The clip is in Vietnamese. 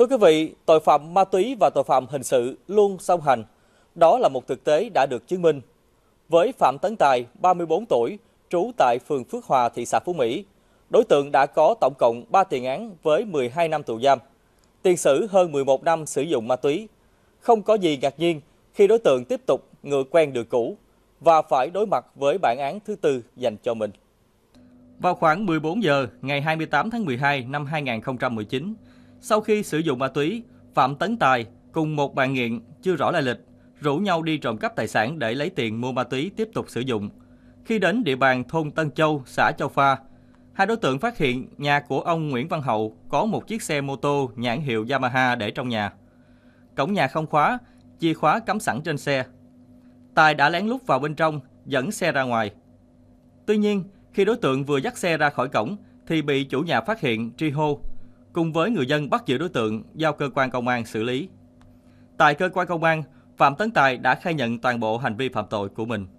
Thưa quý vị, tội phạm ma túy và tội phạm hình sự luôn song hành. Đó là một thực tế đã được chứng minh. Với Phạm Tấn Tài, 34 tuổi, trú tại phường Phước Hòa, thị xã Phú Mỹ, đối tượng đã có tổng cộng 3 tiền án với 12 năm tù giam, tiền sử hơn 11 năm sử dụng ma túy. Không có gì ngạc nhiên khi đối tượng tiếp tục ngựa quen đường cũ và phải đối mặt với bản án thứ tư dành cho mình. Vào khoảng 14 giờ ngày 28 tháng 12 năm 2019, sau khi sử dụng ma túy, Phạm Tấn Tài cùng một bạn nghiện chưa rõ lai lịch rủ nhau đi trộm cắp tài sản để lấy tiền mua ma túy tiếp tục sử dụng. Khi đến địa bàn thôn Tân Châu, xã Châu Pha, hai đối tượng phát hiện nhà của ông Nguyễn Văn Hậu có một chiếc xe mô tô nhãn hiệu Yamaha để trong nhà. Cổng nhà không khóa, chìa khóa cắm sẵn trên xe. Tài đã lén lút vào bên trong, dẫn xe ra ngoài. Tuy nhiên, khi đối tượng vừa dắt xe ra khỏi cổng thì bị chủ nhà phát hiện tri hô cùng với người dân bắt giữ đối tượng giao cơ quan công an xử lý. Tại cơ quan công an, Phạm Tấn Tài đã khai nhận toàn bộ hành vi phạm tội của mình.